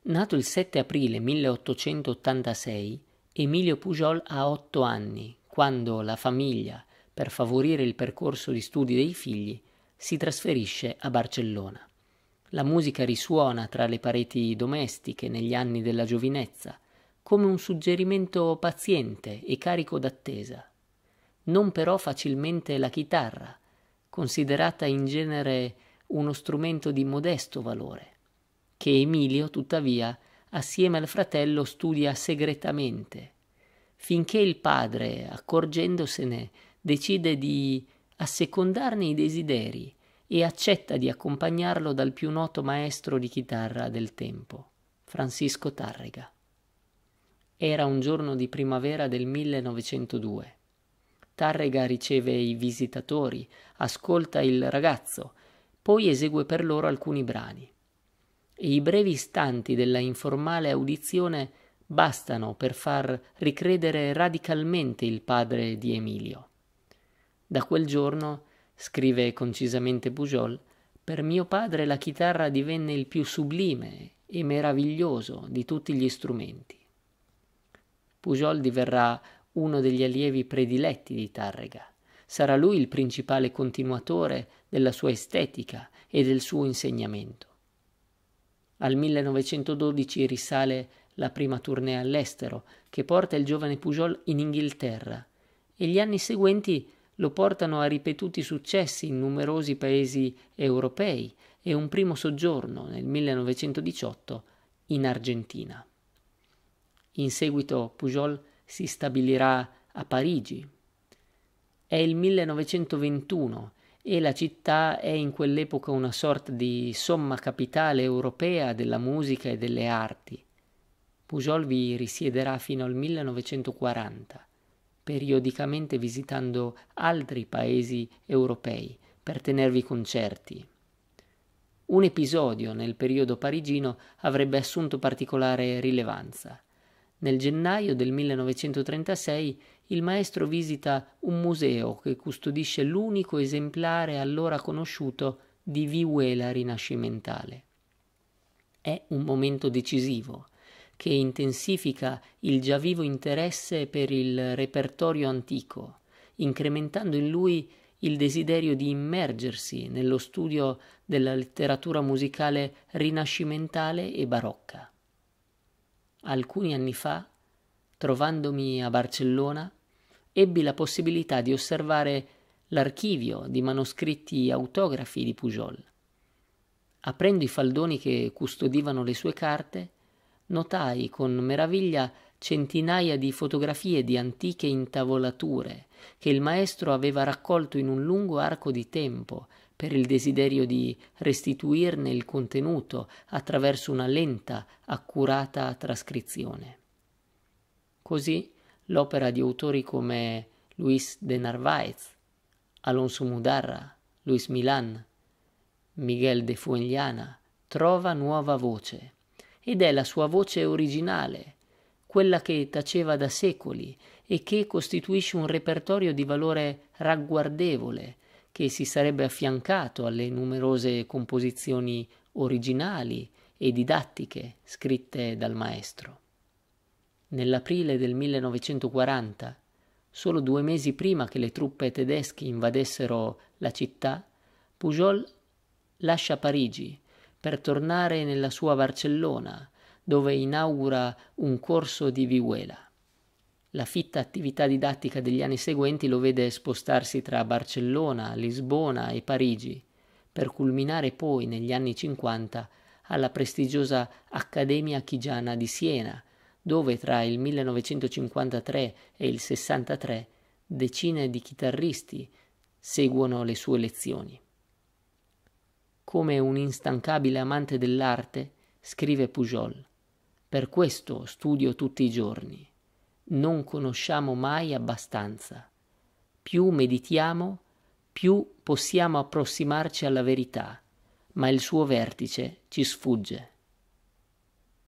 Nato il 7 aprile 1886, Emilio Pujol ha otto anni quando la famiglia, per favorire il percorso di studi dei figli, si trasferisce a Barcellona. La musica risuona tra le pareti domestiche negli anni della giovinezza, come un suggerimento paziente e carico d'attesa. Non però facilmente la chitarra, considerata in genere uno strumento di modesto valore che Emilio, tuttavia, assieme al fratello studia segretamente, finché il padre, accorgendosene, decide di assecondarne i desideri e accetta di accompagnarlo dal più noto maestro di chitarra del tempo, Francisco Tarrega. Era un giorno di primavera del 1902. Tarrega riceve i visitatori, ascolta il ragazzo, poi esegue per loro alcuni brani e i brevi istanti della informale audizione bastano per far ricredere radicalmente il padre di Emilio. Da quel giorno, scrive concisamente Pujol, per mio padre la chitarra divenne il più sublime e meraviglioso di tutti gli strumenti. Pujol diverrà uno degli allievi prediletti di Tarrega. Sarà lui il principale continuatore della sua estetica e del suo insegnamento. Al 1912 risale la prima tournée all'estero, che porta il giovane Pujol in Inghilterra, e gli anni seguenti lo portano a ripetuti successi in numerosi paesi europei e un primo soggiorno nel 1918 in Argentina. In seguito Pujol si stabilirà a Parigi. È il 1921 e la città è in quell'epoca una sorta di somma capitale europea della musica e delle arti. Pujol vi risiederà fino al 1940, periodicamente visitando altri paesi europei per tenervi concerti. Un episodio nel periodo parigino avrebbe assunto particolare rilevanza. Nel gennaio del 1936 il maestro visita un museo che custodisce l'unico esemplare allora conosciuto di vihuela rinascimentale. È un momento decisivo che intensifica il già vivo interesse per il repertorio antico, incrementando in lui il desiderio di immergersi nello studio della letteratura musicale rinascimentale e barocca. Alcuni anni fa, trovandomi a Barcellona, ebbi la possibilità di osservare l'archivio di manoscritti autografi di Pujol. Aprendo i faldoni che custodivano le sue carte, notai con meraviglia centinaia di fotografie di antiche intavolature che il maestro aveva raccolto in un lungo arco di tempo per il desiderio di restituirne il contenuto attraverso una lenta, accurata trascrizione. Così l'opera di autori come Luis de Narváez, Alonso Mudarra, Luis Milan, Miguel de Fuenliana, trova nuova voce ed è la sua voce originale, quella che taceva da secoli e che costituisce un repertorio di valore ragguardevole che si sarebbe affiancato alle numerose composizioni originali e didattiche scritte dal maestro. Nell'aprile del 1940, solo due mesi prima che le truppe tedesche invadessero la città, Pujol lascia Parigi per tornare nella sua Barcellona, dove inaugura un corso di vihuela. La fitta attività didattica degli anni seguenti lo vede spostarsi tra Barcellona, Lisbona e Parigi, per culminare poi negli anni 50 alla prestigiosa Accademia Chigiana di Siena, dove tra il 1953 e il 63 decine di chitarristi seguono le sue lezioni. Come un instancabile amante dell'arte, scrive Pujol, per questo studio tutti i giorni. Non conosciamo mai abbastanza. Più meditiamo, più possiamo approssimarci alla verità, ma il suo vertice ci sfugge.